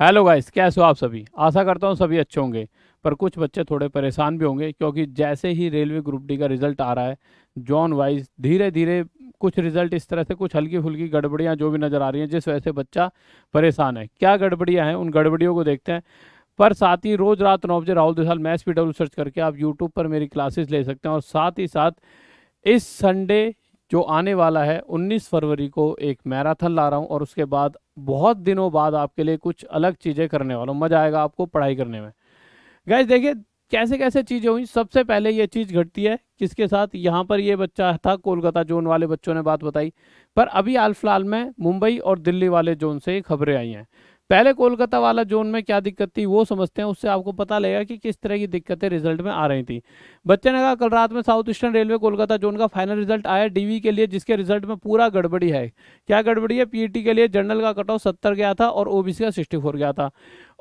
hello guys कैसे हो आप सभी आशा करता हूँ सभी अच्छे होंगे पर कुछ बच्चे थोड़े परेशान भी होंगे क्योंकि जैसे ही रेलवे ग्रुप डी का रिजल्ट आ रहा है जॉन वाइज धीरे धीरे कुछ रिजल्ट इस तरह से कुछ हल्की फुल्की गड़बड़ियाँ जो भी नज़र आ रही हैं जिस वजह से बच्चा परेशान है क्या गड़बड़ियाँ हैं उन गड़बड़ियों को देखते हैं पर साथ ही रोज़ रात नौ बजे राहुल देसाल मैथ्स पी सर्च करके आप यूट्यूब पर मेरी क्लासेस ले सकते हैं और साथ ही साथ इस संडे जो आने वाला है 19 फरवरी को एक मैराथन ला रहा हूँ और उसके बाद बहुत दिनों बाद आपके लिए कुछ अलग चीज़ें करने वाला हूँ मज़ा आएगा आपको पढ़ाई करने में गैस देखिए कैसे कैसे चीज़ें हुई सबसे पहले ये चीज़ घटती है किसके साथ यहाँ पर ये बच्चा था कोलकाता जोन वाले बच्चों ने बात बताई पर अभी हाल फिलहाल में मुंबई और दिल्ली वाले जोन से खबरें आई हैं पहले कोलकाता वाला जोन में क्या दिक्कत थी वो समझते हैं उससे आपको पता लगेगा कि किस तरह की दिक्कतें रिजल्ट में आ रही थी बच्चे ने कहा कल रात में south eastern railway Kolkata zone का फाइनल रिजल्ट आया डीवी के लिए जिसके रिजल्ट में पूरा गड़बड़ी है क्या गड़बड़ी है पीई e के लिए जनरल का कट ऑफ सत्तर गया था और ओबीसी का सिक्सटी गया था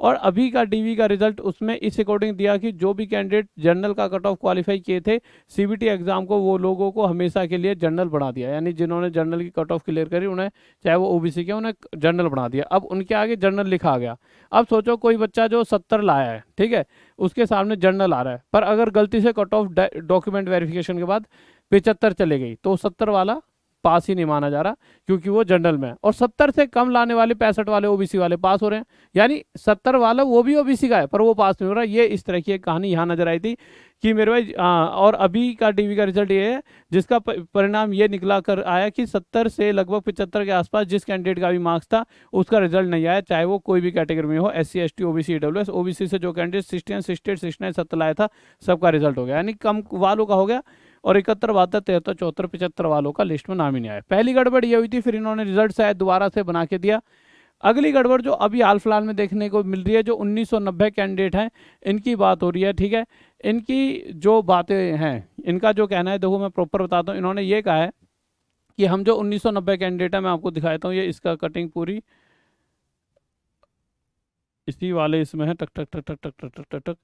और अभी का डीवी का रिजल्ट उसमें इस अकॉर्डिंग दिया कि जो भी कैंडिडेट जनरल का कट ऑफ क्वालिफाई किए थे सीबीटी एग्जाम को वो लोगों को हमेशा के लिए जनरल बना दिया यानी जिन्होंने जनरल की कट ऑफ क्लियर करी उन्हें चाहे वो ओबीसी के उन्हें जनरल बना दिया अब उनके आगे जनरल लिखा गया अब सोचो कोई बच्चा जो सत्तर लाया है ठीक है उसके सामने जनरल आ रहा है पर अगर गलती से कट ऑफ डॉक्यूमेंट वेरिफिकेशन के बाद पिचहत्तर चले गई तो सत्तर वाला पास ही नहीं माना जा रहा क्योंकि वो जनरल में है और सत्तर से कम लाने वाले पैंसठ वाले ओबीसी वाले पास हो रहे हैं यानी सत्तर वाला वो भी ओबीसी का है पर वो पास नहीं हो रहा ये इस तरह की एक कहानी यहाँ नजर आई थी कि मेरे भाई आ, और अभी का टीवी का रिजल्ट ये है जिसका परिणाम ये निकला कर आया कि सत्तर से लगभग पिचहत्तर के आसपास जिस कैंडिडेट का भी मार्क्स था उसका रिजल्ट नहीं आया चाहे वो कोई भी कैटेगरी में हो S C S T O B C W S से जो candidate sixty sixty eight sixty सत्तर लाया था सबका रिजल्ट हो गया यानी कम वालों का हो गया और इकहत्तर बहत्तर तिहत्तर चौहत्तर पचहत्तर वालों का लिस्ट में नाम ही नहीं आया पहली गड़बड़ ये हुई थी फिर इन्होंने रिजल्ट शायद दोबारा से बना के दिया अगली गड़बड़ जो अभी हाल फिलहाल में देखने को मिल रही है जो उन्नीस कैंडिडेट हैं इनकी बात हो रही है ठीक है इनकी जो बातें हैं इनका जो कहना है देखो मैं प्रॉपर बताता हूँ इन्होंने ये कहा है कि हम जो 1990 कैंडिडेट है मैं आपको दिखाता हूँ ये इसका कटिंग पूरी इसी वाले इसमें है टक टक टक टक टक टक टक टक, टक, टक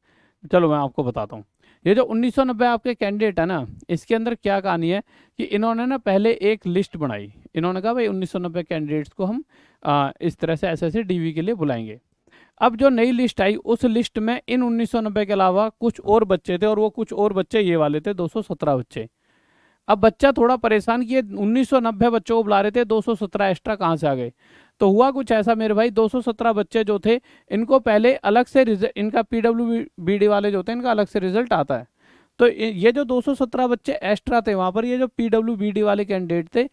चलो मैं आपको बताता हूँ ये जो 1990 आपके कैंडिडेट है ना इसके अंदर क्या कहानी है कि इन्होंने ना पहले एक लिस्ट बनाई इन्होंने कहा भाई 1990 कैंडिडेट्स को हम आ, इस तरह से ऐसे ऐसे डीवी के लिए बुलाएंगे अब जो नई लिस्ट आई उस लिस्ट में इन 1990 के अलावा कुछ और बच्चे थे और वो कुछ और बच्चे ये वाले थे दो बच्चे अब बच्चा थोड़ा परेशान किए उन्नीस 1990 बच्चों को बुला रहे थे दो एक्स्ट्रा कहाँ से आ गए तो हुआ कुछ ऐसा मेरे भाई 217 बच्चे जो थे इनको पहले अलग से रिजल्ट इनका पी डब्ल्यू वाले जो थे इनका अलग से रिजल्ट आता है तो ये जो 217 बच्चे एक्स्ट्रा थे वहाँ पर ये जो पी डब्ल्यू वाले कैंडिडेट थे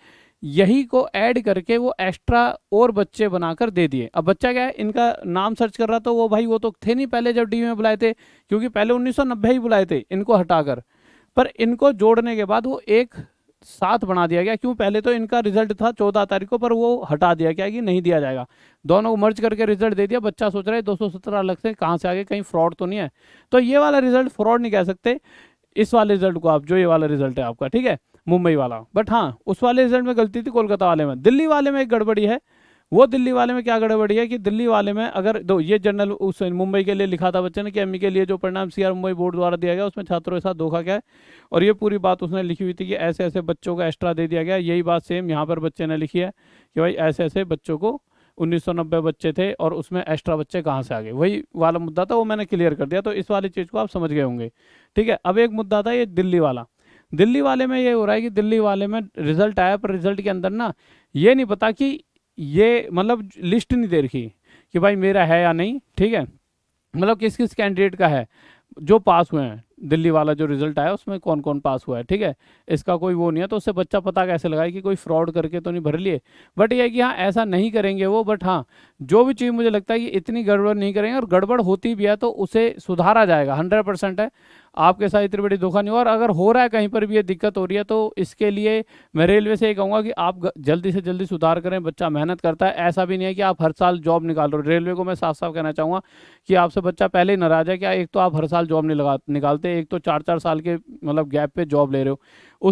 यही को ऐड करके वो एक्स्ट्रा और बच्चे बनाकर दे दिए अब बच्चा क्या है इनका नाम सर्च कर रहा तो वो भाई वो तो थे नहीं पहले जब डी में बुलाए थे क्योंकि पहले उन्नीस ही बुलाए थे इनको हटाकर पर इनको जोड़ने के बाद वो एक सात बना दिया गया क्यों पहले तो इनका रिजल्ट था चौदह तारीख को पर वो हटा दिया गया कि नहीं दिया जाएगा दोनों को मर्ज करके रिजल्ट दे दिया बच्चा सोच रहा है दो सौ सत्रह अलग से कहाँ से आ गए कहीं फ्रॉड तो नहीं है तो ये वाला रिजल्ट फ्रॉड नहीं कह सकते इस वाले रिजल्ट को आप जो ये वाला रिजल्ट है आपका ठीक है मुंबई वाला बट हाँ उस वाले रिजल्ट में गलती थी कोलकाता वाले में दिल्ली वाले में एक गड़बड़ी है वो दिल्ली वाले में क्या गड़बड़ी है कि दिल्ली वाले में अगर दो ये जनरल उस मुंबई के लिए लिखा था बच्चे ने कि एमई e के लिए जो परिणाम सी मुंबई बोर्ड द्वारा दिया गया उसमें छात्रों के साथ धोखा क्या है और ये पूरी बात उसने लिखी हुई थी कि ऐसे ऐसे बच्चों को एक्स्ट्रा दे दिया गया यही बात सेम यहाँ पर बच्चे ने लिखी है कि भाई ऐसे ऐसे बच्चों को उन्नीस बच्चे थे और उसमें एक्स्ट्रा बच्चे कहाँ से आ गए वही वाला मुद्दा था वो मैंने क्लियर कर दिया तो इस वाली चीज़ को आप समझ गए होंगे ठीक है अब एक मुद्दा था ये दिल्ली वाला दिल्ली वाले में ये हो रहा है कि दिल्ली वाले में रिजल्ट आया पर रिजल्ट के अंदर ना ये नहीं पता कि ये मतलब लिस्ट नहीं दे रखी कि भाई मेरा है या नहीं ठीक है मतलब किस किस कैंडिडेट का है जो पास हुए हैं दिल्ली वाला जो रिजल्ट आया उसमें कौन कौन पास हुआ है ठीक है इसका कोई वो नहीं है तो उससे बच्चा पता कैसे लगाए कि कोई फ्रॉड करके तो नहीं भर लिए बट ये है कि हाँ ऐसा नहीं करेंगे वो बट हाँ जो भी चीज़ मुझे लगता है कि इतनी गड़बड़ नहीं करेंगे और गड़बड़ होती भी है तो उसे सुधारा जाएगा हंड्रेड परसेंट है आपके साथ इतनी बड़ी धोखा नहीं और अगर हो रहा है कहीं पर भी ये दिक्कत हो रही है तो इसके लिए मैं रेलवे से ये कहूँगा कि आप जल्दी से जल्दी सुधार करें बच्चा मेहनत करता है ऐसा भी नहीं है कि आप हर साल जॉब निकाल रहे हो रेलवे को मैं साफ साफ कहना चाहूँगा कि आपसे बच्चा पहले ही नाराज है कि एक तो आप हर साल जॉब नहीं निकालते थे एक तो चार चार साल के मतलब गैप पे जॉब ले रहे हो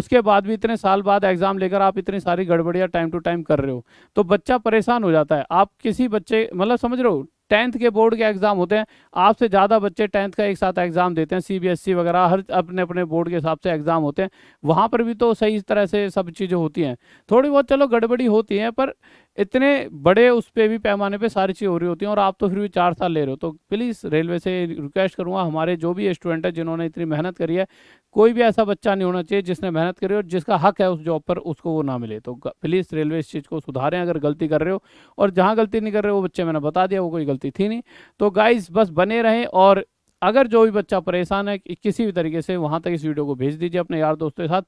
उसके बाद भी इतने साल बाद एग्ज़ाम लेकर आप इतनी सारी गड़बड़ियाँ टाइम टू टाइम कर रहे हो तो बच्चा परेशान हो जाता है आप किसी बच्चे मतलब समझ रहे हो टेंथ के बोर्ड के एग्ज़ाम होते हैं आपसे ज़्यादा बच्चे टेंथ का एक साथ एग्ज़ाम देते हैं सीबीएसई e वगैरह हर अपने अपने बोर्ड के हिसाब से एग्ज़ाम होते हैं वहाँ पर भी तो सही तरह से सब चीज़ें होती हैं थोड़ी बहुत चलो गड़बड़ी होती है पर इतने बड़े उस पर भी पैमाने पे सारी चीज़ हो रही होती हैं और आप तो फिर भी चार साल ले रहे हो तो प्लीज़ रेलवे से रिक्वेस्ट करूँगा हमारे जो भी स्टूडेंट है जिन्होंने इतनी मेहनत करी है कोई भी ऐसा बच्चा नहीं होना चाहिए जिसने मेहनत करी और जिसका हक है उस जॉब पर उसको वो ना मिले तो प्लीज़ रेलवे इस चीज़ को सुधारें अगर गलती कर रहे हो और जहाँ गलती नहीं कर रहे हो वो बच्चे मैंने बता दिया वो कोई गलती थी नहीं तो गाइज बस बने रहें और अगर जो भी बच्चा परेशान है किसी भी तरीके से वहाँ तक इस वीडियो को भेज दीजिए अपने यार दोस्तों के साथ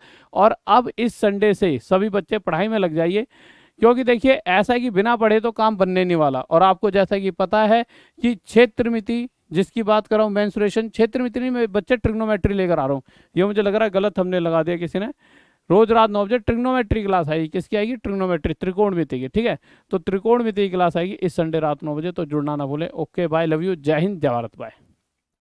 और अब इस संडे से सभी बच्चे पढ़ाई में लग जाइए क्योंकि देखिए ऐसा कि बिना पढ़े तो काम बनने नहीं वाला और आपको जैसा कि पता है कि क्षेत्र मिति जिसकी बात कर रहा हूँ मैंसुरेशन क्षेत्र मिति मैं बच्चे ट्रिग्नोमेट्री लेकर आ रहा हूँ ये मुझे लग रहा है गलत हमने लगा दिया किसी ने रोज रात नौ बजे ट्रिग्नोमेट्री क्लास आएगी किसकी आएगी ट्रिग्नोमेट्री त्रिकोण मिति की ठीक है तो त्रिकोण मिति की क्लास आएगी इस संडे रात नौ बजे तो जुड़ना ना भूलें ओके बाय लव यू जय हिंद जय भारत बाय